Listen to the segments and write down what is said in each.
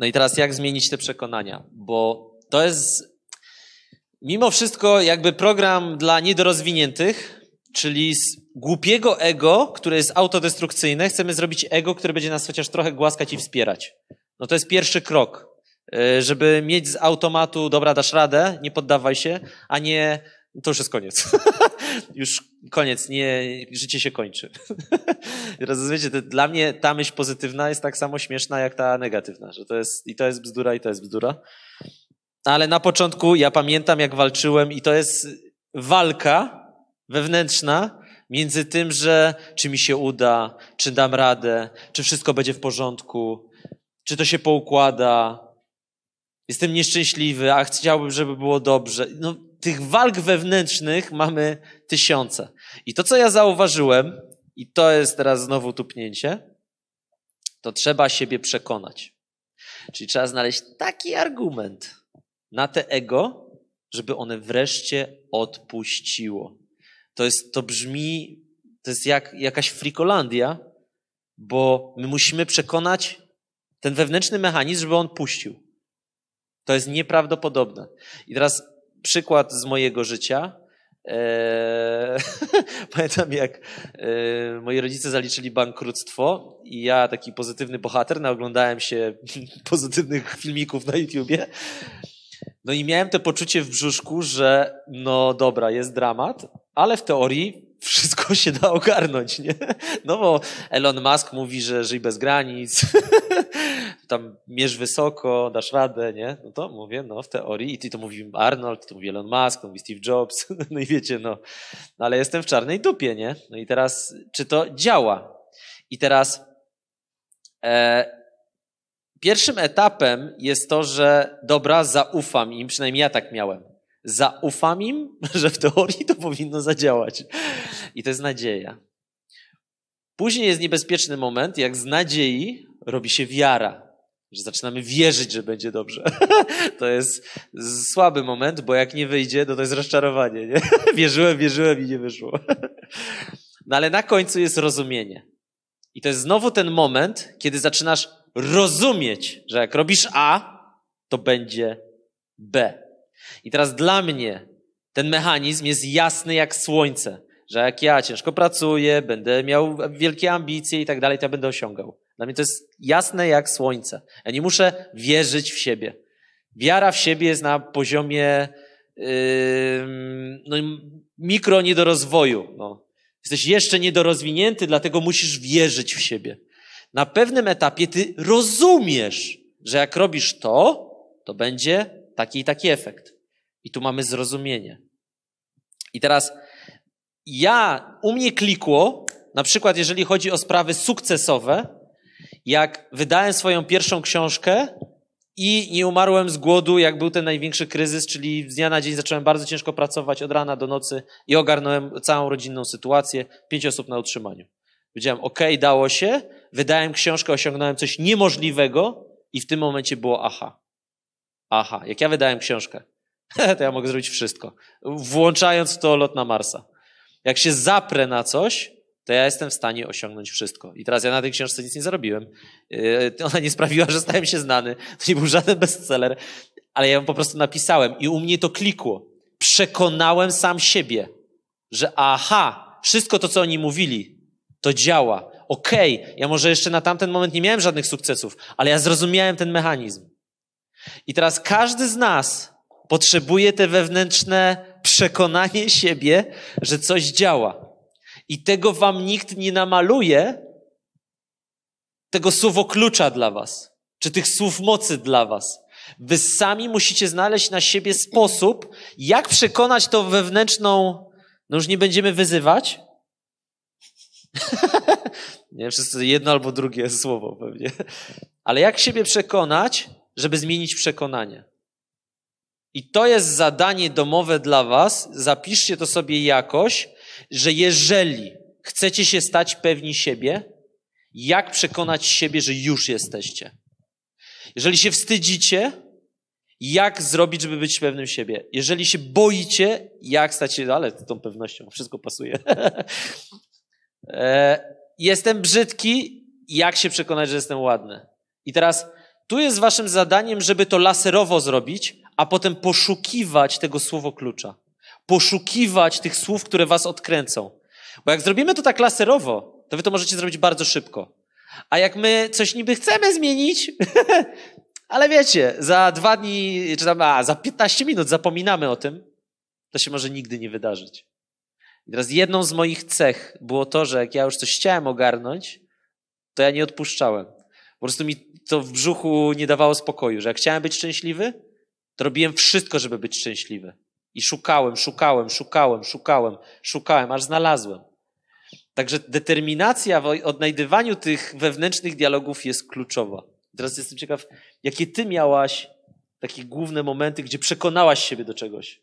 No i teraz jak zmienić te przekonania? Bo to jest mimo wszystko jakby program dla niedorozwiniętych, czyli z głupiego ego, które jest autodestrukcyjne, chcemy zrobić ego, które będzie nas chociaż trochę głaskać i wspierać. No to jest pierwszy krok, y, żeby mieć z automatu, dobra, dasz radę, nie poddawaj się, a nie to już jest koniec. już koniec, nie, życie się kończy. Rozumiecie, to dla mnie ta myśl pozytywna jest tak samo śmieszna jak ta negatywna, że to jest i to jest bzdura, i to jest bzdura. Ale na początku ja pamiętam, jak walczyłem, i to jest walka wewnętrzna między tym, że czy mi się uda, czy dam radę, czy wszystko będzie w porządku, czy to się poukłada. Jestem nieszczęśliwy, a chciałbym, żeby było dobrze. No, tych walk wewnętrznych mamy tysiące. I to, co ja zauważyłem, i to jest teraz znowu tupnięcie, to trzeba siebie przekonać. Czyli trzeba znaleźć taki argument na te ego, żeby one wreszcie odpuściło. To, jest, to brzmi, to jest jak jakaś frikolandia, bo my musimy przekonać ten wewnętrzny mechanizm, żeby on puścił. To jest nieprawdopodobne. I teraz przykład z mojego życia. E, pamiętam, jak e, moi rodzice zaliczyli bankructwo i ja, taki pozytywny bohater, naoglądałem się pozytywnych filmików na YouTubie. No i miałem to poczucie w brzuszku, że no dobra, jest dramat, ale w teorii wszystko się da ogarnąć, nie? No bo Elon Musk mówi, że żyj bez granic, tam mierz wysoko, dasz radę, nie? No to mówię, no w teorii. I to mówi Arnold, to mówi Elon Musk, to mówi Steve Jobs, no i wiecie, no. no. Ale jestem w czarnej dupie, nie? No i teraz, czy to działa? I teraz e, pierwszym etapem jest to, że dobra, zaufam im, przynajmniej ja tak miałem. Zaufam im, że w teorii to powinno zadziałać. I to jest nadzieja. Później jest niebezpieczny moment, jak z nadziei robi się wiara że zaczynamy wierzyć, że będzie dobrze. to jest słaby moment, bo jak nie wyjdzie, to no to jest rozczarowanie. Nie? wierzyłem, wierzyłem i nie wyszło. no ale na końcu jest rozumienie. I to jest znowu ten moment, kiedy zaczynasz rozumieć, że jak robisz A, to będzie B. I teraz dla mnie ten mechanizm jest jasny jak słońce, że jak ja ciężko pracuję, będę miał wielkie ambicje i tak dalej, to ja będę osiągał. Dla mnie to jest jasne jak słońce. Ja nie muszę wierzyć w siebie. Wiara w siebie jest na poziomie yy, no, mikro niedorozwoju. No. Jesteś jeszcze niedorozwinięty, dlatego musisz wierzyć w siebie. Na pewnym etapie ty rozumiesz, że jak robisz to, to będzie taki i taki efekt. I tu mamy zrozumienie. I teraz ja, u mnie klikło, na przykład jeżeli chodzi o sprawy sukcesowe, jak wydałem swoją pierwszą książkę i nie umarłem z głodu, jak był ten największy kryzys, czyli z dnia na dzień zacząłem bardzo ciężko pracować od rana do nocy i ogarnąłem całą rodzinną sytuację, pięć osób na utrzymaniu. Wiedziałem, ok, dało się, wydałem książkę, osiągnąłem coś niemożliwego i w tym momencie było aha. Aha, jak ja wydałem książkę, to ja mogę zrobić wszystko, włączając to lot na Marsa. Jak się zaprę na coś, to ja jestem w stanie osiągnąć wszystko. I teraz ja na tej książce nic nie zarobiłem. Yy, ona nie sprawiła, że stałem się znany. To nie był żaden bestseller, ale ja ją po prostu napisałem i u mnie to klikło. Przekonałem sam siebie, że aha, wszystko to, co oni mówili, to działa. Okej, okay, ja może jeszcze na tamten moment nie miałem żadnych sukcesów, ale ja zrozumiałem ten mechanizm. I teraz każdy z nas potrzebuje te wewnętrzne przekonanie siebie, że coś działa i tego wam nikt nie namaluje, tego słowo klucza dla was, czy tych słów mocy dla was. Wy sami musicie znaleźć na siebie sposób, jak przekonać tą wewnętrzną. No już nie będziemy wyzywać. nie wszyscy jedno albo drugie słowo pewnie. Ale jak siebie przekonać, żeby zmienić przekonanie? I to jest zadanie domowe dla Was. Zapiszcie to sobie jakoś że jeżeli chcecie się stać pewni siebie, jak przekonać siebie, że już jesteście? Jeżeli się wstydzicie, jak zrobić, żeby być pewnym siebie? Jeżeli się boicie, jak stać się, ale tą pewnością wszystko pasuje. E, jestem brzydki, jak się przekonać, że jestem ładny? I teraz tu jest waszym zadaniem, żeby to laserowo zrobić, a potem poszukiwać tego słowo klucza poszukiwać tych słów, które was odkręcą. Bo jak zrobimy to tak laserowo, to wy to możecie zrobić bardzo szybko. A jak my coś niby chcemy zmienić, ale wiecie, za dwa dni, czy tam, a, za 15 minut zapominamy o tym, to się może nigdy nie wydarzyć. I teraz jedną z moich cech było to, że jak ja już coś chciałem ogarnąć, to ja nie odpuszczałem. Po prostu mi to w brzuchu nie dawało spokoju, że jak chciałem być szczęśliwy, to robiłem wszystko, żeby być szczęśliwy. I szukałem, szukałem, szukałem, szukałem, szukałem, aż znalazłem. Także determinacja w odnajdywaniu tych wewnętrznych dialogów jest kluczowa. Teraz jestem ciekaw, jakie ty miałaś takie główne momenty, gdzie przekonałaś siebie do czegoś.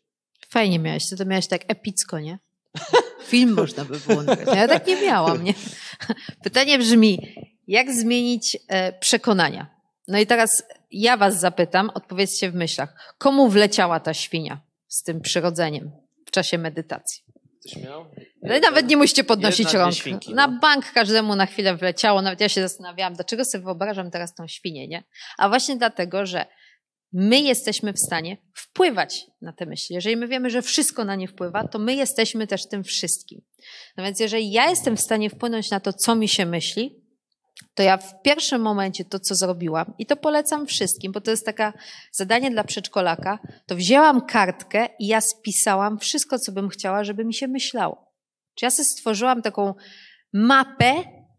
Fajnie miałaś, to, to miałaś tak epicko, nie? Film można by włączyć. Ja tak nie miałam, nie? Pytanie brzmi, jak zmienić e, przekonania? No i teraz ja was zapytam, odpowiedzcie w myślach. Komu wleciała ta świnia? z tym przyrodzeniem w czasie medytacji. No i nawet nie musicie podnosić rąk. Świnki, Na no. bank każdemu na chwilę wleciało. Nawet ja się zastanawiałam, dlaczego sobie wyobrażam teraz tą świnię, nie? A właśnie dlatego, że my jesteśmy w stanie wpływać na te myśli. Jeżeli my wiemy, że wszystko na nie wpływa, to my jesteśmy też tym wszystkim. No więc jeżeli ja jestem w stanie wpłynąć na to, co mi się myśli, to ja w pierwszym momencie to, co zrobiłam, i to polecam wszystkim, bo to jest taka zadanie dla przedszkolaka, to wzięłam kartkę i ja spisałam wszystko, co bym chciała, żeby mi się myślało. Czyli ja sobie stworzyłam taką mapę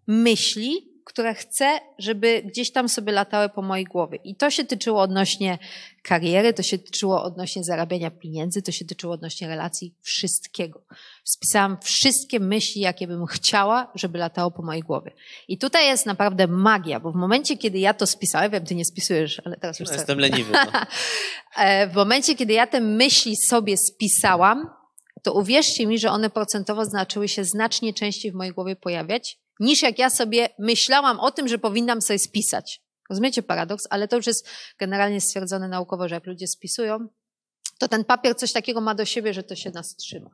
myśli, które chcę, żeby gdzieś tam sobie latały po mojej głowie. I to się tyczyło odnośnie kariery, to się tyczyło odnośnie zarabiania pieniędzy, to się tyczyło odnośnie relacji, wszystkiego. Spisałam wszystkie myśli, jakie bym chciała, żeby latało po mojej głowie. I tutaj jest naprawdę magia, bo w momencie, kiedy ja to spisałam, wiem, ty nie spisujesz, ale teraz no, już... No, jestem leniwy. No. E, w momencie, kiedy ja te myśli sobie spisałam, to uwierzcie mi, że one procentowo znaczyły się znacznie częściej w mojej głowie pojawiać niż jak ja sobie myślałam o tym, że powinnam sobie spisać. Rozumiecie paradoks? Ale to już jest generalnie stwierdzone naukowo, że jak ludzie spisują, to ten papier coś takiego ma do siebie, że to się nas trzyma.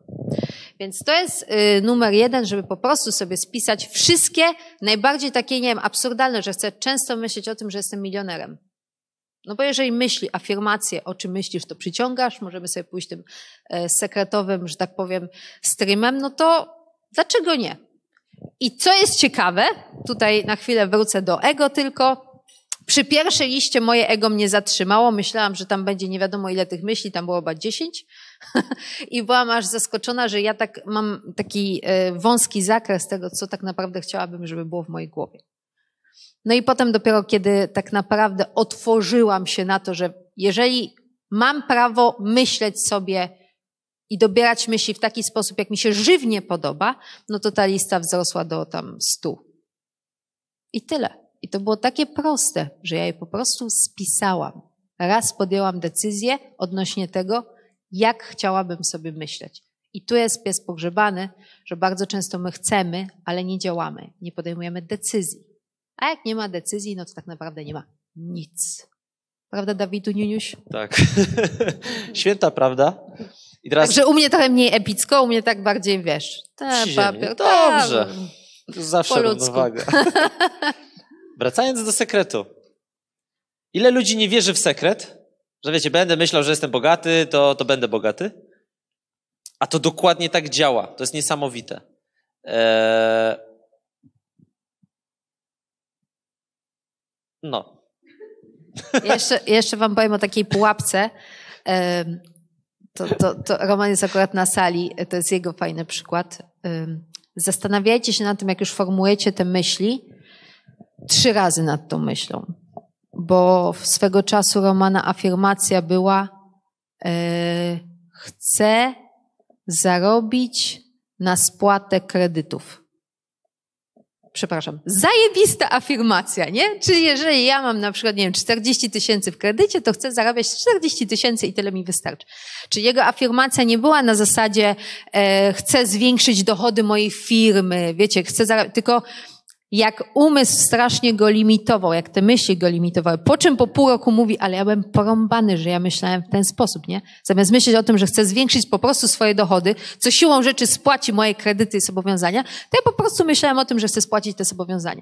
Więc to jest y, numer jeden, żeby po prostu sobie spisać wszystkie najbardziej takie, nie wiem, absurdalne, że chcę często myśleć o tym, że jestem milionerem. No bo jeżeli myśli, afirmacje, o czym myślisz, to przyciągasz, możemy sobie pójść tym y, sekretowym, że tak powiem, streamem, no to dlaczego nie? I co jest ciekawe, tutaj na chwilę wrócę do ego tylko. Przy pierwszej liście moje ego mnie zatrzymało. Myślałam, że tam będzie nie wiadomo ile tych myśli, tam było chyba dziesięć. I byłam aż zaskoczona, że ja tak mam taki e, wąski zakres tego, co tak naprawdę chciałabym, żeby było w mojej głowie. No i potem dopiero kiedy tak naprawdę otworzyłam się na to, że jeżeli mam prawo myśleć sobie, i dobierać myśli w taki sposób, jak mi się żywnie podoba, no to ta lista wzrosła do tam 100. I tyle. I to było takie proste, że ja je po prostu spisałam. Raz podjęłam decyzję odnośnie tego, jak chciałabym sobie myśleć. I tu jest pies pogrzebany, że bardzo często my chcemy, ale nie działamy, nie podejmujemy decyzji. A jak nie ma decyzji, no to tak naprawdę nie ma nic. Prawda, Dawidu Niuniuś? Tak. Święta prawda. I teraz... Także u mnie trochę mniej epicko, u mnie tak bardziej, wiesz, te papier. Dobrze. To zawsze równowaga. Wracając do sekretu. Ile ludzi nie wierzy w sekret? Że wiecie, będę myślał, że jestem bogaty, to, to będę bogaty. A to dokładnie tak działa. To jest niesamowite. Eee... No, jeszcze, jeszcze wam powiem o takiej pułapce. To, to, to Roman jest akurat na sali, to jest jego fajny przykład. Zastanawiajcie się nad tym, jak już formułujecie te myśli, trzy razy nad tą myślą. Bo swego czasu Romana afirmacja była e, chcę zarobić na spłatę kredytów przepraszam, zajebista afirmacja, nie? Czyli jeżeli ja mam na przykład, nie wiem, 40 tysięcy w kredycie, to chcę zarabiać 40 tysięcy i tyle mi wystarczy. Czy jego afirmacja nie była na zasadzie, e, chcę zwiększyć dochody mojej firmy, wiecie, chcę zarabiać, tylko jak umysł strasznie go limitował, jak te myśli go limitowały. Po czym po pół roku mówi, ale ja byłem porąbany, że ja myślałem w ten sposób, nie? Zamiast myśleć o tym, że chcę zwiększyć po prostu swoje dochody, co siłą rzeczy spłaci moje kredyty i zobowiązania, to ja po prostu myślałem o tym, że chcę spłacić te zobowiązania.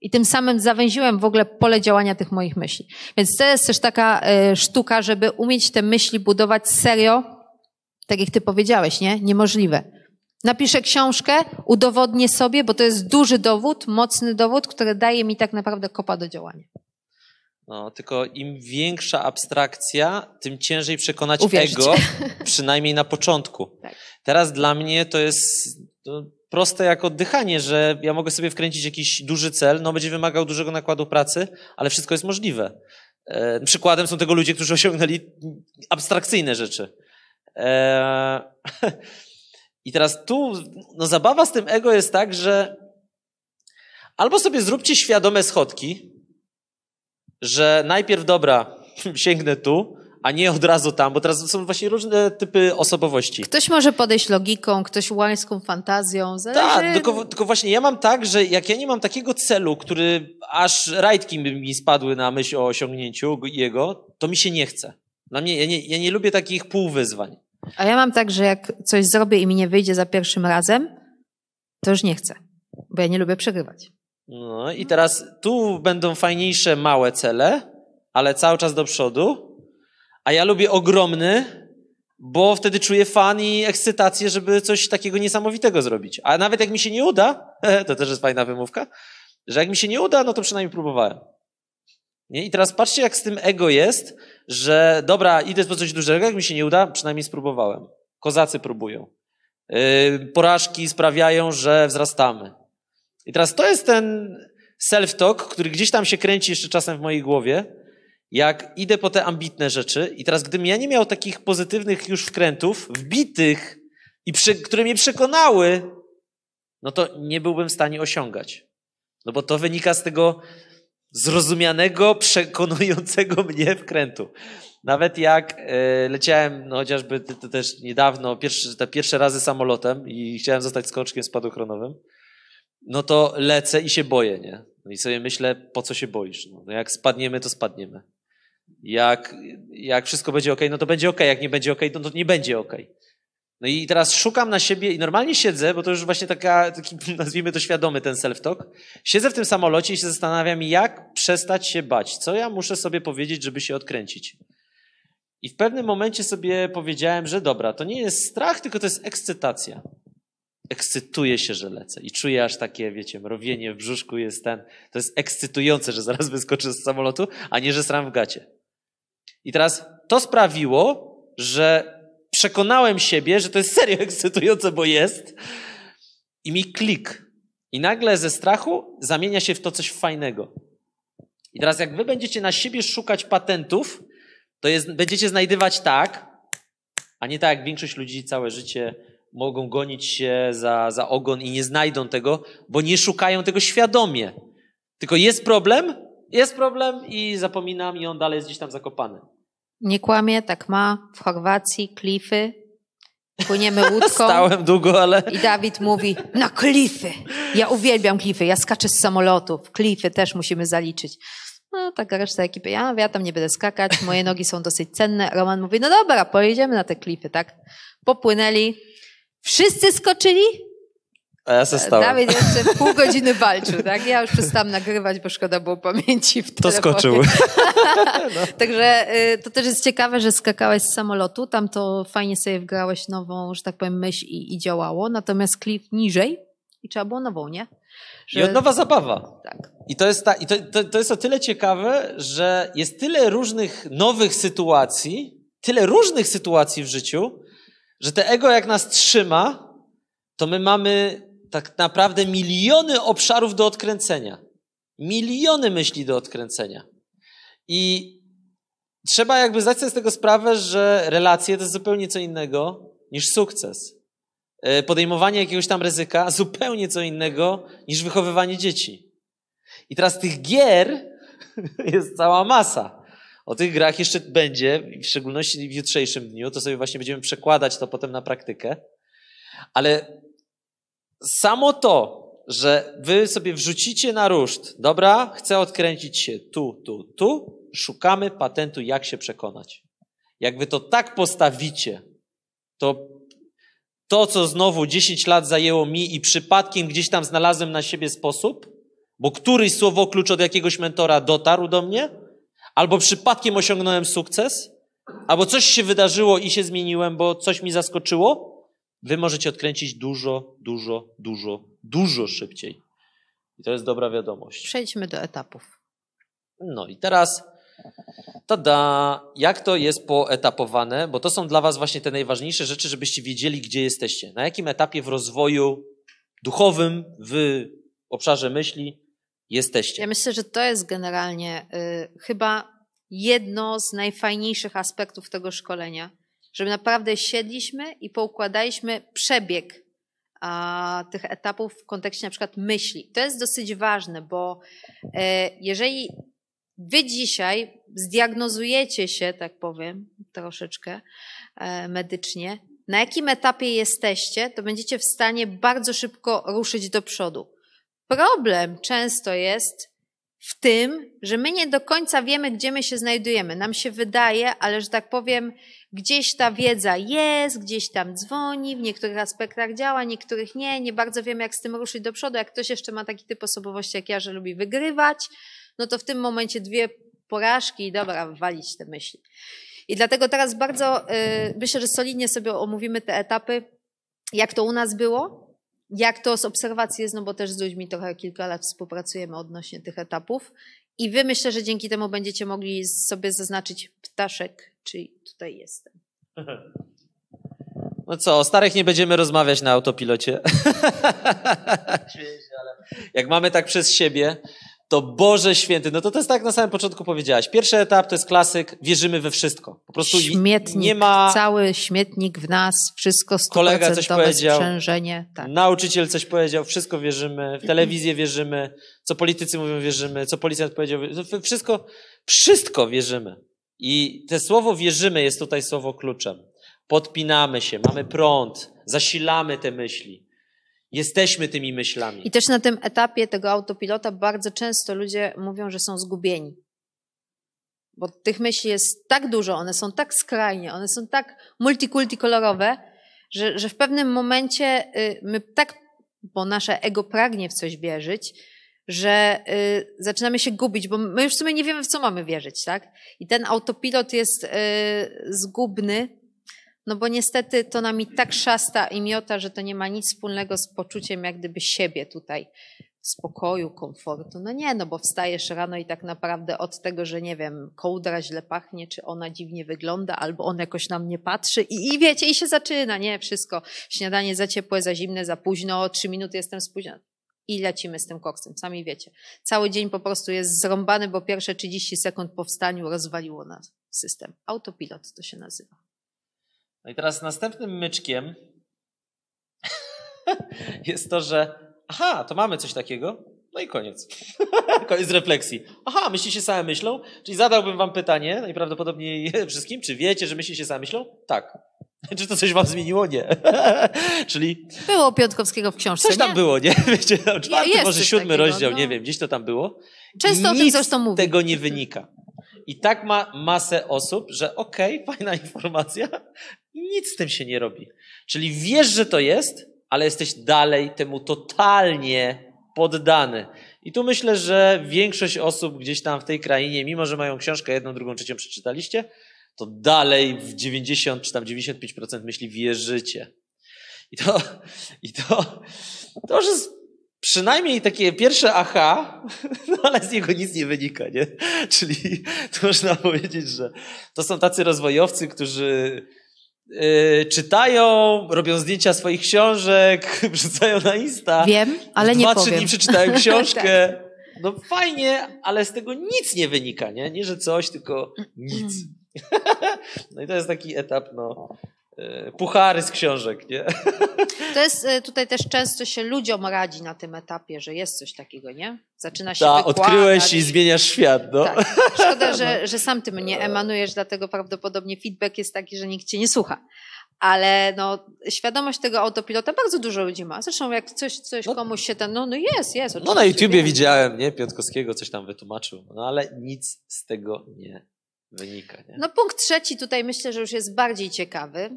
I tym samym zawęziłem w ogóle pole działania tych moich myśli. Więc to jest też taka y, sztuka, żeby umieć te myśli budować serio, tak jak ty powiedziałeś, nie? Niemożliwe Napiszę książkę, udowodnię sobie, bo to jest duży dowód, mocny dowód, który daje mi tak naprawdę kopa do działania. No, tylko im większa abstrakcja, tym ciężej przekonać Uwierzyć. ego, przynajmniej na początku. Tak. Teraz dla mnie to jest proste jak oddychanie, że ja mogę sobie wkręcić jakiś duży cel, no będzie wymagał dużego nakładu pracy, ale wszystko jest możliwe. E, przykładem są tego ludzie, którzy osiągnęli abstrakcyjne rzeczy. E, I teraz tu no, zabawa z tym ego jest tak, że albo sobie zróbcie świadome schodki, że najpierw dobra, sięgnę tu, a nie od razu tam, bo teraz są właśnie różne typy osobowości. Ktoś może podejść logiką, ktoś łańską fantazją. Zależy... Tak, tylko, tylko, właśnie ja mam tak, że jak ja nie mam takiego celu, który aż rajtki mi spadły na myśl o osiągnięciu jego, to mi się nie chce. Dla no mnie, ja nie, ja nie lubię takich półwyzwań. A ja mam tak, że jak coś zrobię i mi nie wyjdzie za pierwszym razem, to już nie chcę, bo ja nie lubię przegrywać. No i teraz tu będą fajniejsze małe cele, ale cały czas do przodu. A ja lubię ogromny, bo wtedy czuję fan i ekscytację, żeby coś takiego niesamowitego zrobić. A nawet jak mi się nie uda, to też jest fajna wymówka, że jak mi się nie uda, no to przynajmniej próbowałem. Nie? I teraz patrzcie, jak z tym ego jest, że dobra, idę po coś dużego, jak mi się nie uda, przynajmniej spróbowałem. Kozacy próbują. Yy, porażki sprawiają, że wzrastamy. I teraz to jest ten self-talk, który gdzieś tam się kręci jeszcze czasem w mojej głowie, jak idę po te ambitne rzeczy. I teraz, gdybym ja nie miał takich pozytywnych już wkrętów, wbitych, i przy, które mnie przekonały, no to nie byłbym w stanie osiągać. No bo to wynika z tego zrozumianego, przekonującego mnie wkrętu. Nawet jak e, leciałem, no chociażby to, to też niedawno, pierwszy, te pierwsze razy samolotem i chciałem zostać skoczkiem spadochronowym, no to lecę i się boję, nie? No i sobie myślę, po co się boisz? No, no jak spadniemy, to spadniemy. Jak, jak wszystko będzie ok, no to będzie ok, jak nie będzie ok, no to nie będzie ok. No i teraz szukam na siebie i normalnie siedzę, bo to już właśnie taka, taki, nazwijmy to świadomy ten self-talk. Siedzę w tym samolocie i się zastanawiam, jak przestać się bać. Co ja muszę sobie powiedzieć, żeby się odkręcić? I w pewnym momencie sobie powiedziałem, że dobra, to nie jest strach, tylko to jest ekscytacja. Ekscytuję się, że lecę i czuję aż takie, wiecie, mrowienie w brzuszku jest ten. To jest ekscytujące, że zaraz wyskoczę z samolotu, a nie, że sram w gacie. I teraz to sprawiło, że przekonałem siebie, że to jest serio ekscytujące, bo jest. I mi klik. I nagle ze strachu zamienia się w to coś fajnego. I teraz, jak wy będziecie na siebie szukać patentów, to jest, będziecie znajdywać tak, a nie tak jak większość ludzi całe życie mogą gonić się za, za ogon i nie znajdą tego, bo nie szukają tego świadomie. Tylko jest problem, jest problem i zapominam, i on dalej jest gdzieś tam zakopany. Nie kłamie, tak ma. W Chorwacji, klify. Płyniemy łódką. Stałem długo, ale... I Dawid mówi, na klify. Ja uwielbiam klify, ja skaczę z samolotów. Klify też musimy zaliczyć. No, taka reszta ekipy, ja, ja tam nie będę skakać, moje nogi są dosyć cenne. Roman mówi, no dobra, pojedziemy na te klify, tak? Popłynęli. Wszyscy skoczyli, a ja se e, Dawid jeszcze pół godziny walczył, tak? Ja już przestałam nagrywać, bo szkoda było pamięci w telefonie. To skoczył. no. Także y, to też jest ciekawe, że skakałeś z samolotu, tam to fajnie sobie wgrałeś nową, że tak powiem, myśl i, i działało, natomiast klip niżej i trzeba było nową, nie? Że... I od nowa zabawa. Tak. I, to jest, ta, i to, to, to jest o tyle ciekawe, że jest tyle różnych nowych sytuacji, tyle różnych sytuacji w życiu, że te ego jak nas trzyma, to my mamy tak naprawdę miliony obszarów do odkręcenia. Miliony myśli do odkręcenia. I trzeba jakby zdać sobie z tego sprawę, że relacje to jest zupełnie co innego niż sukces. E, podejmowanie jakiegoś tam ryzyka zupełnie co innego niż wychowywanie dzieci. I teraz tych gier jest cała masa. O tych grach jeszcze będzie, w szczególności w jutrzejszym dniu, to sobie właśnie będziemy przekładać to potem na praktykę. Ale Samo to, że wy sobie wrzucicie na ruszt, dobra, chcę odkręcić się tu, tu, tu, szukamy patentu, jak się przekonać. Jak wy to tak postawicie, to to, co znowu 10 lat zajęło mi i przypadkiem gdzieś tam znalazłem na siebie sposób, bo któryś słowo klucz od jakiegoś mentora dotarł do mnie, albo przypadkiem osiągnąłem sukces, albo coś się wydarzyło i się zmieniłem, bo coś mi zaskoczyło, Wy możecie odkręcić dużo, dużo, dużo, dużo szybciej. I to jest dobra wiadomość. Przejdźmy do etapów. No i teraz, tada, jak to jest poetapowane, bo to są dla Was właśnie te najważniejsze rzeczy, żebyście wiedzieli, gdzie jesteście, na jakim etapie w rozwoju duchowym, w obszarze myśli jesteście. Ja myślę, że to jest generalnie y, chyba jedno z najfajniejszych aspektów tego szkolenia żeby naprawdę siedliśmy i poukładaliśmy przebieg a, tych etapów w kontekście na przykład myśli. To jest dosyć ważne, bo e, jeżeli wy dzisiaj zdiagnozujecie się, tak powiem, troszeczkę e, medycznie, na jakim etapie jesteście, to będziecie w stanie bardzo szybko ruszyć do przodu. Problem często jest, w tym, że my nie do końca wiemy, gdzie my się znajdujemy. Nam się wydaje, ale że tak powiem, gdzieś ta wiedza jest, gdzieś tam dzwoni, w niektórych aspektach działa, niektórych nie. Nie bardzo wiemy, jak z tym ruszyć do przodu. Jak ktoś jeszcze ma taki typ osobowości jak ja, że lubi wygrywać, no to w tym momencie dwie porażki i dobra, walić te myśli. I dlatego teraz bardzo, yy, myślę, że solidnie sobie omówimy te etapy, jak to u nas było, jak to z obserwacji jest, no bo też z ludźmi trochę kilka lat współpracujemy odnośnie tych etapów. I wy myślę, że dzięki temu będziecie mogli sobie zaznaczyć ptaszek, czy tutaj jestem. No co, o starych nie będziemy rozmawiać na autopilocie. jak mamy tak przez siebie, to Boże Święty, no to to jest tak na samym początku powiedziałaś. Pierwszy etap to jest klasyk, wierzymy we wszystko. Po prostu śmietnik, nie ma... cały śmietnik w nas, wszystko Kolega coś powiedział, sprzężenie. Tak. Nauczyciel coś powiedział, wszystko wierzymy, w telewizję wierzymy, co politycy mówią wierzymy, co policjant powiedział, wszystko, wszystko wierzymy. I te słowo wierzymy jest tutaj słowo kluczem. Podpinamy się, mamy prąd, zasilamy te myśli. Jesteśmy tymi myślami. I też na tym etapie tego autopilota bardzo często ludzie mówią, że są zgubieni. Bo tych myśli jest tak dużo, one są tak skrajnie, one są tak multikultikolorowe, że, że w pewnym momencie y, my tak, bo nasze ego pragnie w coś wierzyć, że y, zaczynamy się gubić, bo my już w sumie nie wiemy, w co mamy wierzyć, tak? I ten autopilot jest y, zgubny no bo niestety to i tak szasta i miota, że to nie ma nic wspólnego z poczuciem jak gdyby siebie tutaj, spokoju, komfortu. No nie, no bo wstajesz rano i tak naprawdę od tego, że nie wiem, kołdra źle pachnie, czy ona dziwnie wygląda, albo on jakoś na mnie patrzy i, i wiecie, i się zaczyna, nie, wszystko. Śniadanie za ciepłe, za zimne, za późno, trzy minuty jestem spóźniony i lecimy z tym koksem, sami wiecie. Cały dzień po prostu jest zrąbany, bo pierwsze 30 sekund po wstaniu rozwaliło nas system. Autopilot to się nazywa. No i teraz następnym myczkiem jest to, że aha, to mamy coś takiego. No i koniec. koniec refleksji. Aha, myśli się same myślą? Czyli zadałbym wam pytanie, najprawdopodobniej wszystkim, czy wiecie, że myśli się same myślą? Tak. Czy to coś wam zmieniło? Nie. Czyli... Było Piątkowskiego w książce, Coś tam nie? było, nie? Wiecie, tam no, czwarty, Jest może siódmy takiego, rozdział, no. nie wiem, gdzieś to tam było. Często Nic o tym zresztą mówię. tego nie wynika. I tak ma masę osób, że okej, okay, fajna informacja, i nic z tym się nie robi. Czyli wiesz, że to jest, ale jesteś dalej temu totalnie poddany. I tu myślę, że większość osób gdzieś tam w tej krainie, mimo że mają książkę jedną, drugą, trzecią przeczytaliście, to dalej w 90 czy tam 95% myśli wierzycie. I to, i to, to już jest przynajmniej takie pierwsze aha, no ale z niego nic nie wynika, nie? Czyli to można powiedzieć, że to są tacy rozwojowcy, którzy Yy, czytają, robią zdjęcia swoich książek, wrzucają na Insta. Wiem, ale nie dwa, powiem. Dwa, trzy dni książkę. Tak. No fajnie, ale z tego nic nie wynika, nie? Nie, że coś, tylko mm. nic. Mm. no i to jest taki etap, no, E, puchary z książek, nie? To jest, e, tutaj też często się ludziom radzi na tym etapie, że jest coś takiego, nie? Zaczyna się Ta, odkryłeś i zmieniasz świat, no. Tak. Szkoda, że, no. że sam tym nie e. emanujesz, dlatego prawdopodobnie feedback jest taki, że nikt cię nie słucha. Ale no, świadomość tego autopilota bardzo dużo ludzi ma. Zresztą jak coś, coś no, komuś się ten, no, no jest, jest. No na YouTubie widziałem, nie? Piotkowskiego coś tam wytłumaczył, no ale nic z tego nie wynika. Nie? No punkt trzeci tutaj myślę, że już jest bardziej ciekawy.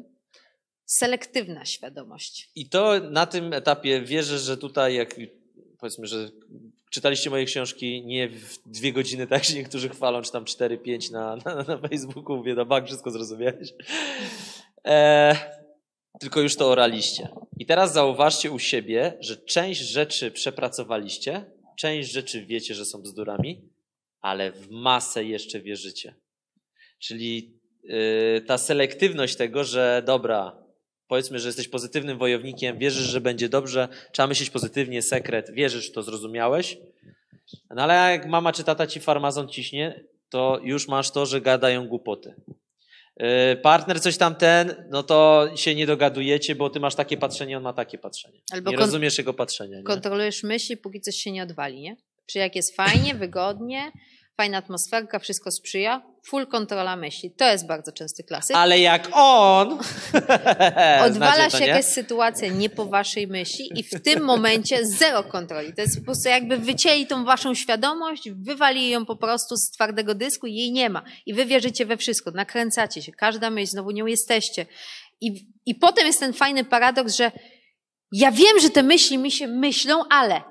Selektywna świadomość. I to na tym etapie wierzę, że tutaj jak powiedzmy, że czytaliście moje książki nie w dwie godziny, tak się niektórzy chwalą, czy tam 4-5 na, na, na Facebooku, mówię, na no, bank wszystko zrozumiałeś. E, tylko już to oraliście. I teraz zauważcie u siebie, że część rzeczy przepracowaliście, część rzeczy wiecie, że są bzdurami, ale w masę jeszcze wierzycie. Czyli y, ta selektywność tego, że dobra, powiedzmy, że jesteś pozytywnym wojownikiem, wierzysz, że będzie dobrze, trzeba myśleć pozytywnie, sekret, wierzysz, to zrozumiałeś. No ale jak mama czy tata ci farmazon ciśnie, to już masz to, że gadają głupoty. Y, partner coś tam ten, no to się nie dogadujecie, bo ty masz takie patrzenie, on ma takie patrzenie. Albo nie rozumiesz jego patrzenia. Nie? Kontrolujesz myśli, póki coś się nie odwali, nie? Czy jak jest fajnie, wygodnie, fajna atmosferka, wszystko sprzyja, full kontrola myśli. To jest bardzo częsty klasyk. Ale jak on odwala się jakaś sytuacja nie po waszej myśli i w tym momencie zero kontroli. To jest po prostu jakby wycięli tą waszą świadomość, wywali ją po prostu z twardego dysku, jej nie ma i wy wierzycie we wszystko, nakręcacie się, każda myśl, znowu nią jesteście. I, I potem jest ten fajny paradoks, że ja wiem, że te myśli mi się myślą, ale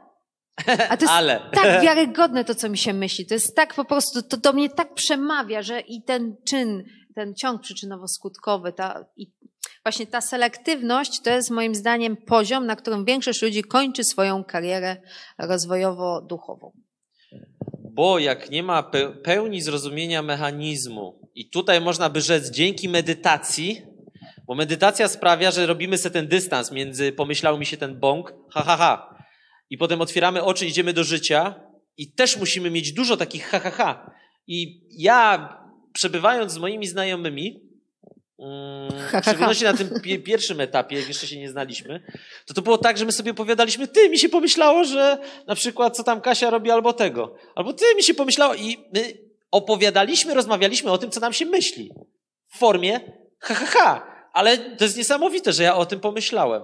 a to jest Ale. tak wiarygodne to, co mi się myśli. To jest tak po prostu, to do mnie tak przemawia, że i ten czyn, ten ciąg przyczynowo-skutkowy, ta, i właśnie ta selektywność to jest moim zdaniem poziom, na którym większość ludzi kończy swoją karierę rozwojowo-duchową. Bo jak nie ma pełni zrozumienia mechanizmu, i tutaj można by rzec dzięki medytacji, bo medytacja sprawia, że robimy sobie ten dystans między pomyślał mi się ten bąk, ha, ha, ha, i potem otwieramy oczy, idziemy do życia i też musimy mieć dużo takich ha, ha, ha. I ja, przebywając z moimi znajomymi, w mm, szczególności na tym pierwszym etapie, jak jeszcze się nie znaliśmy, to to było tak, że my sobie opowiadaliśmy, ty mi się pomyślało, że na przykład co tam Kasia robi albo tego, albo ty mi się pomyślało i my opowiadaliśmy, rozmawialiśmy o tym, co nam się myśli w formie ha, ha, ha. Ale to jest niesamowite, że ja o tym pomyślałem.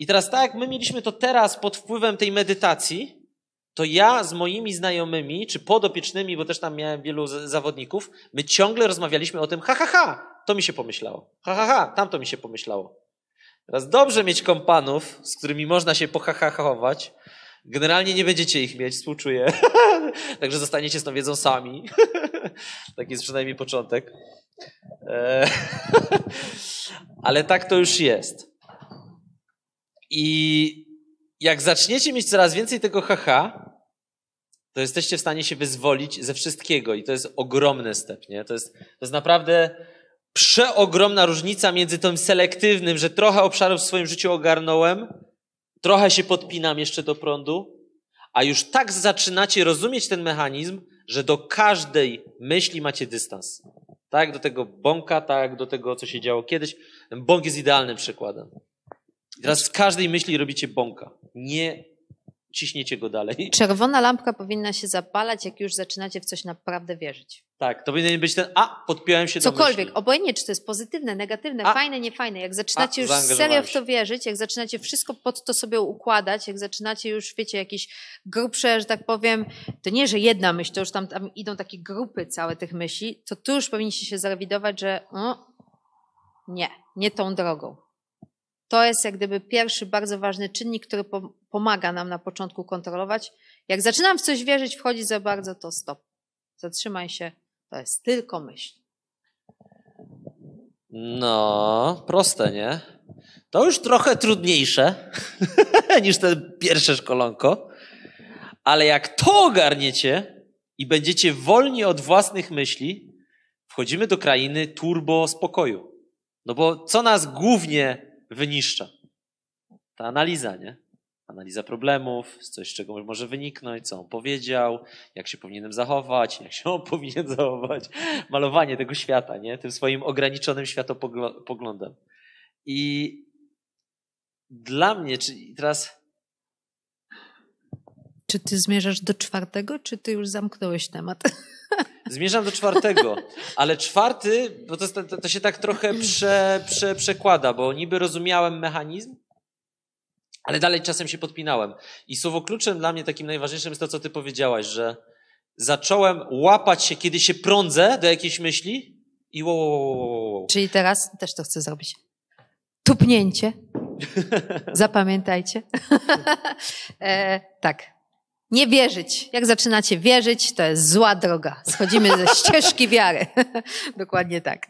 I teraz tak jak my mieliśmy to teraz pod wpływem tej medytacji, to ja z moimi znajomymi, czy podopiecznymi, bo też tam miałem wielu zawodników, my ciągle rozmawialiśmy o tym, ha, ha, ha, to mi się pomyślało, ha, ha, ha, tamto mi się pomyślało. Teraz dobrze mieć kompanów, z którymi można się pohahahować. Generalnie nie będziecie ich mieć, współczuję. Także zostaniecie z tą wiedzą sami. Taki jest przynajmniej początek. E, ale tak to już jest. I jak zaczniecie mieć coraz więcej tego haha, to jesteście w stanie się wyzwolić ze wszystkiego i to jest ogromny step, nie? To jest, to jest naprawdę przeogromna różnica między tym selektywnym, że trochę obszarów w swoim życiu ogarnąłem, trochę się podpinam jeszcze do prądu, a już tak zaczynacie rozumieć ten mechanizm, że do każdej myśli macie dystans. Tak, do tego bąka, tak, do tego, co się działo kiedyś. Ten bąk jest idealnym przykładem. I teraz w każdej myśli robicie bąka. Nie ciśniecie go dalej. Czerwona lampka powinna się zapalać, jak już zaczynacie w coś naprawdę wierzyć. Tak, to powinien być ten, a, podpiąłem się Cokolwiek, do myśli. obojętnie, czy to jest pozytywne, negatywne, a, fajne, niefajne. Jak zaczynacie a, już serio w to wierzyć, jak zaczynacie wszystko pod to sobie układać, jak zaczynacie już, wiecie, jakieś grubsze, że tak powiem, to nie, że jedna myśl, to już tam, tam idą takie grupy całe tych myśli, to tu już powinniście się zrewidować, że o, nie, nie tą drogą. To jest jak gdyby pierwszy bardzo ważny czynnik, który pomaga nam na początku kontrolować. Jak zaczynam w coś wierzyć, wchodzi za bardzo, to stop. Zatrzymaj się, to jest tylko myśl. No, proste, nie? To już trochę trudniejsze niż te pierwsze szkolonko, ale jak to ogarniecie i będziecie wolni od własnych myśli, wchodzimy do krainy turbo spokoju. No bo co nas głównie wyniszcza. Ta analiza, nie? Analiza problemów, coś, z czego może wyniknąć, co on powiedział, jak się powinienem zachować, jak się on powinien zachować. Malowanie tego świata, nie? Tym swoim ograniczonym światopoglądem. I dla mnie, czyli teraz. Czy ty zmierzasz do czwartego, czy ty już zamknąłeś temat? Zmierzam do czwartego, ale czwarty, bo to, to, to się tak trochę prze, prze, przekłada, bo niby rozumiałem mechanizm, ale dalej czasem się podpinałem. I słowo kluczem dla mnie takim najważniejszym jest to, co ty powiedziałaś, że zacząłem łapać się, kiedy się prądzę do jakiejś myśli i wow, Czyli teraz też to chcę zrobić. Tupnięcie. Zapamiętajcie. e, tak, nie wierzyć. Jak zaczynacie wierzyć, to jest zła droga. Schodzimy ze ścieżki wiary. Dokładnie tak.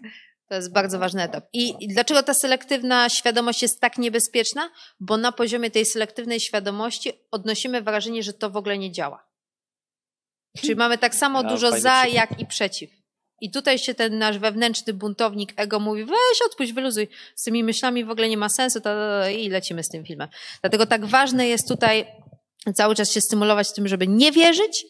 To jest bardzo ważny etap. I dlaczego ta selektywna świadomość jest tak niebezpieczna? Bo na poziomie tej selektywnej świadomości odnosimy wrażenie, że to w ogóle nie działa. Czyli mamy tak samo no, dużo za, przykład. jak i przeciw. I tutaj się ten nasz wewnętrzny buntownik ego mówi, weź odpuść, wyluzuj, z tymi myślami w ogóle nie ma sensu to, i lecimy z tym filmem. Dlatego tak ważne jest tutaj cały czas się stymulować tym, żeby nie wierzyć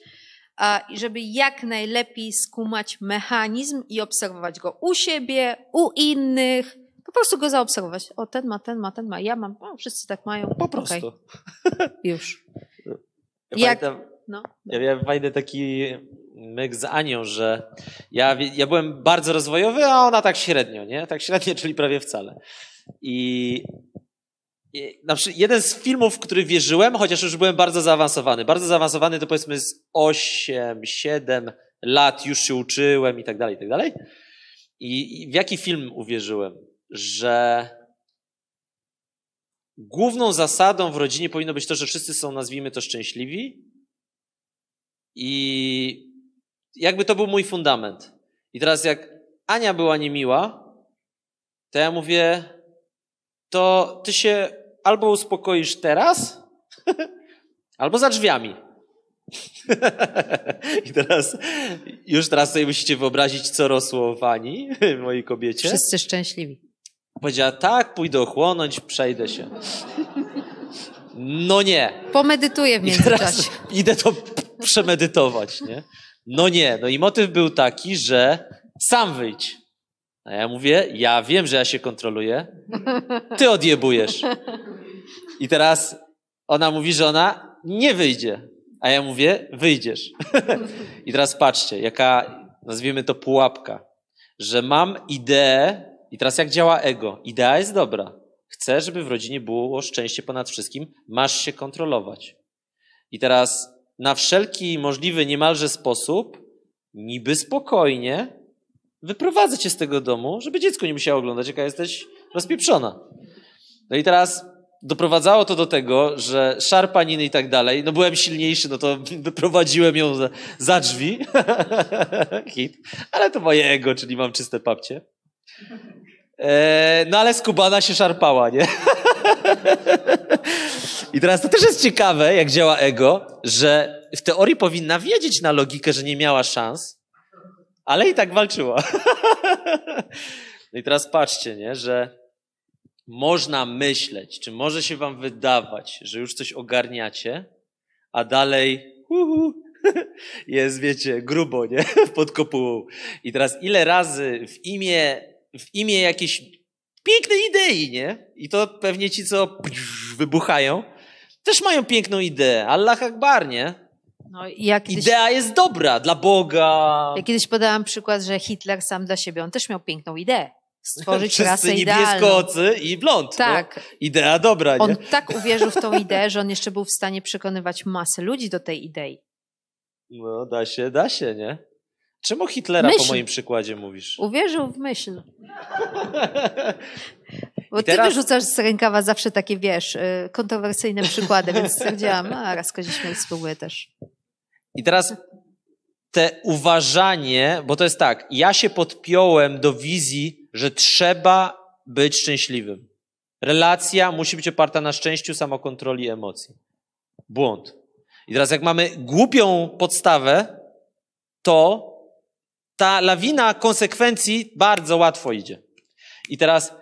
i żeby jak najlepiej skumać mechanizm i obserwować go u siebie, u innych, po prostu go zaobserwować. O, ten ma, ten ma, ten ma, ja mam, o, wszyscy tak mają. Po prostu. Okay. Już. Ja jak... Pamiętam, no. Ja miałem fajny taki myk z Anią, że ja, ja byłem bardzo rozwojowy, a ona tak średnio, nie? Tak średnio, czyli prawie wcale. I jeden z filmów, w który wierzyłem, chociaż już byłem bardzo zaawansowany. Bardzo zaawansowany to powiedzmy z 8, 7 lat już się uczyłem i tak dalej, i tak dalej. I w jaki film uwierzyłem? Że główną zasadą w rodzinie powinno być to, że wszyscy są, nazwijmy to, szczęśliwi. I jakby to był mój fundament. I teraz jak Ania była niemiła, to ja mówię, to ty się albo uspokoisz teraz, albo za drzwiami. I teraz, już teraz sobie musicie wyobrazić, co rosło w Ani, mojej kobiecie. Wszyscy szczęśliwi. Powiedziała, tak, pójdę ochłonąć, przejdę się. No nie. Pomedytuję w międzyczasie. idę to przemedytować, nie? No nie. No i motyw był taki, że sam wyjdź. A ja mówię, ja wiem, że ja się kontroluję, ty odjebujesz. I teraz ona mówi, że ona nie wyjdzie. A ja mówię, wyjdziesz. I teraz patrzcie, jaka, nazwijmy to pułapka, że mam ideę, i teraz jak działa ego? Idea jest dobra. Chcę, żeby w rodzinie było szczęście ponad wszystkim, masz się kontrolować. I teraz na wszelki możliwy, niemalże sposób, niby spokojnie, Wyprowadzę cię z tego domu, żeby dziecko nie musiało oglądać, jaka jesteś rozpieprzona. No i teraz doprowadzało to do tego, że szarpaniny i tak dalej, no byłem silniejszy, no to wyprowadziłem ją za, za drzwi. Hit. Ale to moje ego, czyli mam czyste papcie. E, no ale skubana się szarpała, nie? I teraz to też jest ciekawe, jak działa ego, że w teorii powinna wiedzieć na logikę, że nie miała szans, ale i tak walczyło. no i teraz patrzcie, nie, że można myśleć, czy może się wam wydawać, że już coś ogarniacie, a dalej uhu, jest, wiecie, grubo, nie? Pod kopułą. I teraz ile razy w imię, w imię jakiejś pięknej idei, nie? I to pewnie ci, co wybuchają, też mają piękną ideę. Allah Akbar, nie? No, ja kiedyś, idea jest dobra dla Boga. Ja kiedyś podałam przykład, że Hitler sam dla siebie, on też miał piękną ideę. Stworzyć Wszyscy rasę niebieskoocy i blond. No. Tak. No. Idea dobra. Nie? On tak uwierzył w tą ideę, że on jeszcze był w stanie przekonywać masę ludzi do tej idei. No, da się, da się, nie? Czemu Hitlera myśl. po moim przykładzie mówisz? Uwierzył w myśl. Bo teraz... ty wyrzucasz z rękawa zawsze takie, wiesz, y, kontrowersyjne przykłady, więc stwierdziłam, a raz kozie śmierć spróbuję też. I teraz te uważanie, bo to jest tak, ja się podpiąłem do wizji, że trzeba być szczęśliwym. Relacja musi być oparta na szczęściu, samokontroli, emocji. Błąd. I teraz, jak mamy głupią podstawę, to ta lawina konsekwencji bardzo łatwo idzie. I teraz,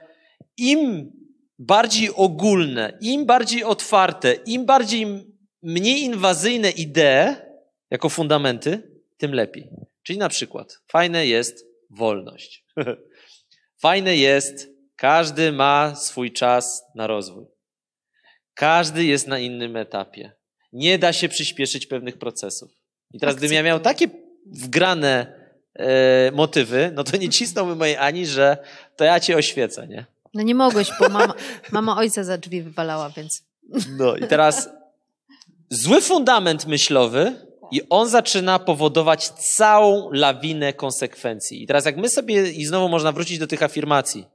im bardziej ogólne, im bardziej otwarte, im bardziej mniej inwazyjne idee, jako fundamenty, tym lepiej. Czyli na przykład, fajne jest wolność. fajne jest, każdy ma swój czas na rozwój. Każdy jest na innym etapie. Nie da się przyspieszyć pewnych procesów. I teraz, gdybym ja miał takie wgrane e, motywy, no to nie cisnąłby mojej Ani, że to ja cię oświecę, nie? No nie mogłeś, bo mama, mama ojca za drzwi wywalała, więc... No i teraz zły fundament myślowy i on zaczyna powodować całą lawinę konsekwencji. I teraz, jak my sobie, i znowu można wrócić do tych afirmacji,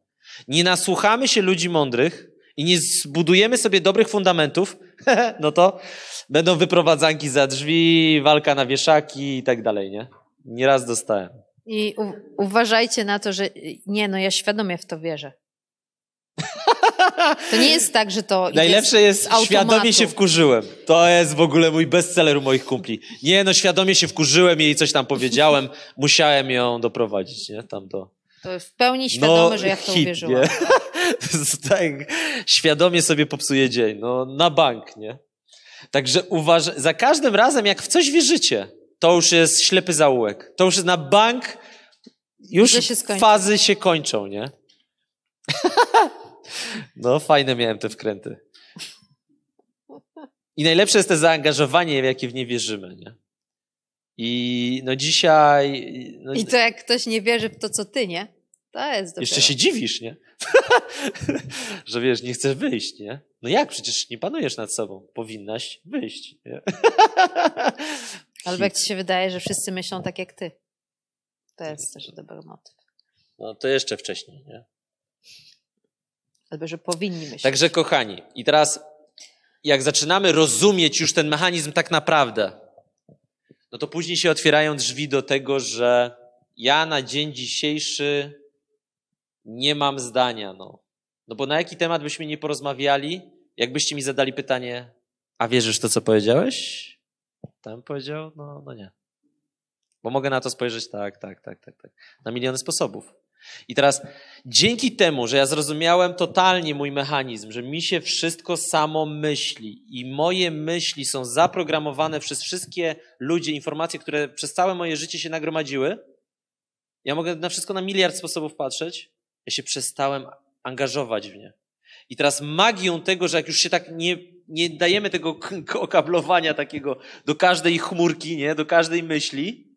nie nasłuchamy się ludzi mądrych i nie zbudujemy sobie dobrych fundamentów, no to będą wyprowadzanki za drzwi, walka na wieszaki i tak dalej, nie? Nieraz dostałem. I u- uważajcie na to, że nie, no ja świadomie w to wierzę. To nie jest tak, że to. Najlepsze jest, jest świadomie się wkurzyłem. To jest w ogóle mój bestseller u moich kumpli. Nie, no świadomie się wkurzyłem, jej coś tam powiedziałem, musiałem ją doprowadzić, nie? Tam do. To jest w pełni świadome, no, że ja w to no, hit, uwierzyłam. tak, świadomie sobie popsuje dzień. No, na bank, nie? Także uważ, za każdym razem, jak w coś wierzycie, to już jest ślepy zaułek. To już jest na bank, już się fazy się kończą, nie? No, fajne miałem te wkręty. I najlepsze jest to zaangażowanie, w jakie w nie wierzymy, nie? I no dzisiaj... No... I to jak ktoś nie wierzy w to, co ty, nie? To jest dopiero. Jeszcze się dziwisz, nie? Że wiesz, nie chcesz wyjść, nie? No jak? Przecież nie panujesz nad sobą. Powinnaś wyjść, nie? Albo jak ci się wydaje, że wszyscy myślą tak jak ty. To tak. jest też dobry motyw. No to jeszcze wcześniej, nie? albo że powinni myśleć. Także kochani, i teraz jak zaczynamy rozumieć już ten mechanizm tak naprawdę, no to później się otwierają drzwi do tego, że ja na dzień dzisiejszy nie mam zdania. No, no bo na jaki temat byśmy nie porozmawiali, jakbyście mi zadali pytanie, a wierzysz to, co powiedziałeś? Tam powiedział, no, no nie. Bo mogę na to spojrzeć tak, tak, tak, tak, tak. Na miliony sposobów. I teraz dzięki temu, że ja zrozumiałem totalnie mój mechanizm, że mi się wszystko samo myśli i moje myśli są zaprogramowane przez wszystkie ludzie, informacje, które przez całe moje życie się nagromadziły, ja mogę na wszystko na miliard sposobów patrzeć, ja się przestałem angażować w nie. I teraz magią tego, że jak już się tak nie, nie dajemy tego okablowania takiego do każdej chmurki, nie, do każdej myśli,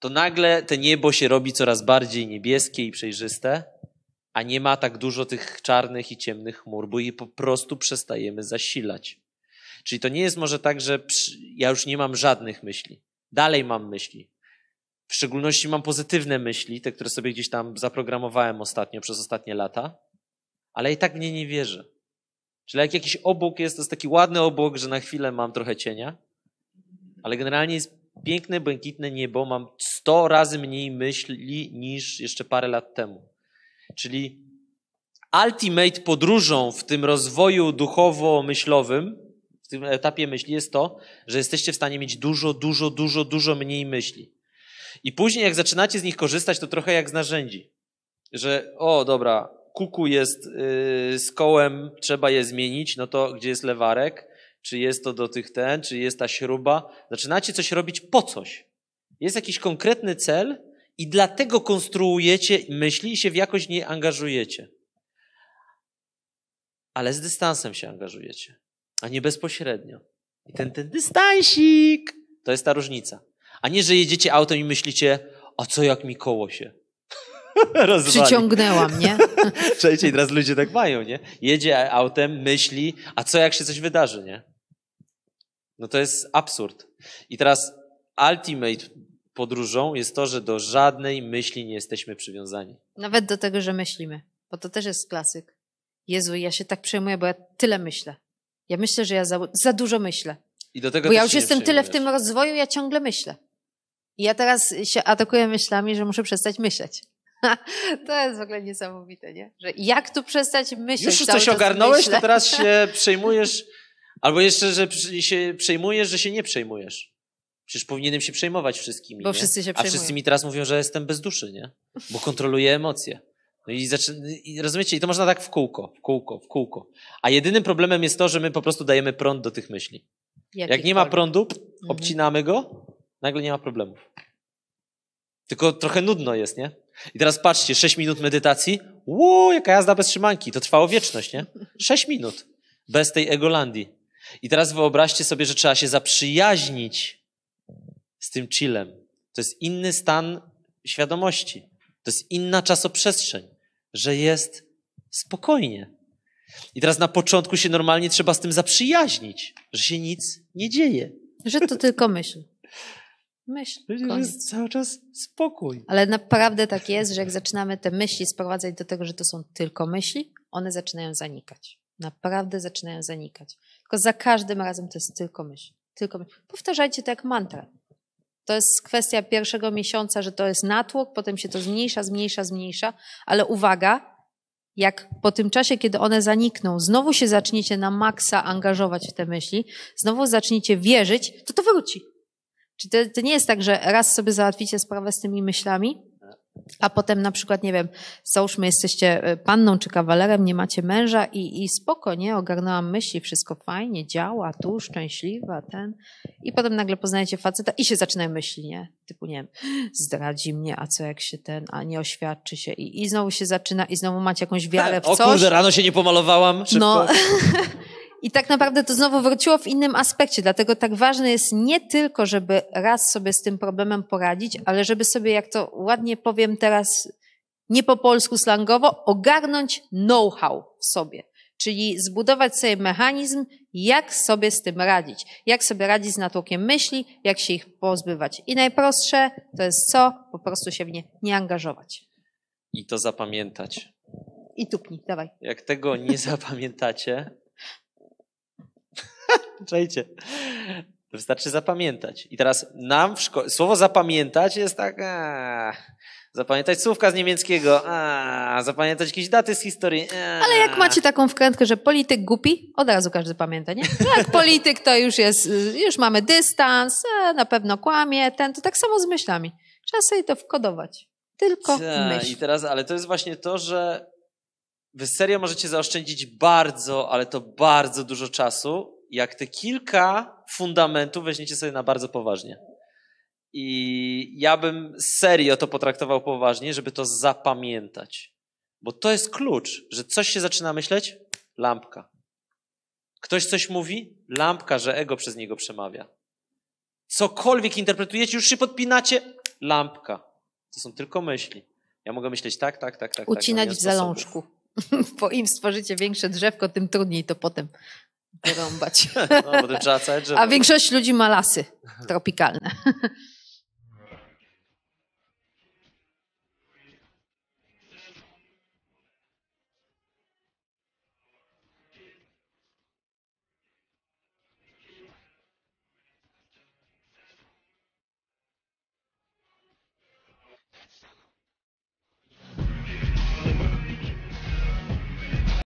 to nagle te niebo się robi coraz bardziej niebieskie i przejrzyste, a nie ma tak dużo tych czarnych i ciemnych chmur, bo je po prostu przestajemy zasilać. Czyli to nie jest może tak, że ja już nie mam żadnych myśli. Dalej mam myśli. W szczególności mam pozytywne myśli, te, które sobie gdzieś tam zaprogramowałem ostatnio, przez ostatnie lata, ale i tak mnie nie wierzę. Czyli jak jakiś obłok jest, to jest taki ładny obłok, że na chwilę mam trochę cienia, ale generalnie jest piękne, błękitne niebo, mam 100 razy mniej myśli niż jeszcze parę lat temu. Czyli ultimate podróżą w tym rozwoju duchowo-myślowym, w tym etapie myśli jest to, że jesteście w stanie mieć dużo, dużo, dużo, dużo mniej myśli. I później, jak zaczynacie z nich korzystać, to trochę jak z narzędzi. Że o, dobra, kuku jest yy, z kołem, trzeba je zmienić, no to gdzie jest lewarek? czy jest to do tych ten, czy jest ta śruba. Zaczynacie coś robić po coś. Jest jakiś konkretny cel i dlatego konstruujecie myśli i się w jakoś nie angażujecie. Ale z dystansem się angażujecie, a nie bezpośrednio. I ten, ten dystansik to jest ta różnica. A nie, że jedziecie autem i myślicie, a co jak mi koło się rozwali. Przyciągnęłam, nie? Przecież teraz ludzie tak mają, nie? Jedzie autem, myśli, a co jak się coś wydarzy, nie? No to jest absurd. I teraz ultimate podróżą jest to, że do żadnej myśli nie jesteśmy przywiązani. Nawet do tego, że myślimy, bo to też jest klasyk. Jezu, ja się tak przejmuję, bo ja tyle myślę. Ja myślę, że ja za, za dużo myślę. I do tego bo ja już jestem tyle w tym rozwoju, ja ciągle myślę. I ja teraz się atakuję myślami, że muszę przestać myśleć. To jest w ogóle niesamowite, nie? Że jak tu przestać myśleć? Już coś ogarnąłeś, myślę. to teraz się przejmujesz Albo jeszcze, że się przejmujesz, że się nie przejmujesz. Przecież powinienem się przejmować wszystkimi. Bo nie? wszyscy się przejmują. A wszyscy mi teraz mówią, że jestem bez duszy, nie? Bo kontroluję emocje. No i, zaczyna, i rozumiecie, i to można tak w kółko, w kółko, w kółko. A jedynym problemem jest to, że my po prostu dajemy prąd do tych myśli. Jak nie ma prądu, mhm. obcinamy go, nagle nie ma problemów. Tylko trochę nudno jest, nie? I teraz patrzcie, 6 minut medytacji, Ło, jaka jazda bez trzymanki, to trwało wieczność, nie? 6 minut bez tej egolandii. I teraz wyobraźcie sobie, że trzeba się zaprzyjaźnić z tym chillem. To jest inny stan świadomości. To jest inna czasoprzestrzeń, że jest spokojnie. I teraz na początku się normalnie trzeba z tym zaprzyjaźnić, że się nic nie dzieje. Że to tylko myśl. Myśl. Koniec. Jest cały czas spokój. Ale naprawdę tak jest, że jak zaczynamy te myśli sprowadzać do tego, że to są tylko myśli, one zaczynają zanikać naprawdę zaczynają zanikać. Tylko za każdym razem to jest tylko myśl. Tylko myśl. Powtarzajcie to jak mantrę. To jest kwestia pierwszego miesiąca, że to jest natłok, potem się to zmniejsza, zmniejsza, zmniejsza, ale uwaga, jak po tym czasie, kiedy one zanikną, znowu się zaczniecie na maksa angażować w te myśli, znowu zaczniecie wierzyć, to to wróci. Czy to, to nie jest tak, że raz sobie załatwicie sprawę z tymi myślami, a potem na przykład, nie wiem, załóżmy jesteście e, panną czy kawalerem, nie macie męża i, i spoko, nie? Ogarnęłam myśli, wszystko fajnie, działa, tu, szczęśliwa, ten. I potem nagle poznajecie faceta i się zaczynają myśli, nie? Typu, nie wiem, zdradzi mnie, a co jak się ten, a nie oświadczy się. I, i znowu się zaczyna i znowu macie jakąś wiarę w coś. O kurde, rano się nie pomalowałam, no. szybko. No. I tak naprawdę to znowu wróciło w innym aspekcie, dlatego tak ważne jest nie tylko, żeby raz sobie z tym problemem poradzić, ale żeby sobie, jak to ładnie powiem teraz, nie po polsku slangowo, ogarnąć know-how w sobie. Czyli zbudować sobie mechanizm, jak sobie z tym radzić. Jak sobie radzić z natłokiem myśli, jak się ich pozbywać. I najprostsze to jest co? Po prostu się w nie nie angażować. I to zapamiętać. I tupnij, dawaj. Jak tego nie zapamiętacie, Czajcie. Wystarczy zapamiętać. I teraz nam w szkole... Słowo zapamiętać jest tak... A, zapamiętać słówka z niemieckiego. A, zapamiętać jakieś daty z historii. A. Ale jak macie taką wkrętkę, że polityk głupi, od razu każdy pamięta, nie? Jak polityk to już jest... Już mamy dystans, na pewno kłamie, ten... To tak samo z myślami. Trzeba sobie to wkodować. Tylko Ta, myśl. I teraz, ale to jest właśnie to, że wy serio możecie zaoszczędzić bardzo, ale to bardzo dużo czasu, jak te kilka fundamentów weźmiecie sobie na bardzo poważnie. I ja bym serio to potraktował poważnie, żeby to zapamiętać. Bo to jest klucz, że coś się zaczyna myśleć, lampka. Ktoś coś mówi, lampka, że ego przez niego przemawia. Cokolwiek interpretujecie, już się podpinacie, lampka. To są tylko myśli. Ja mogę myśleć tak, tak, tak, tak. tak Ucinać tak, w zalążku. Bo im stworzycie większe drzewko, tym trudniej to potem wyrąbać. No, bo trzeba całe drzewo. A większość ludzi ma lasy tropikalne.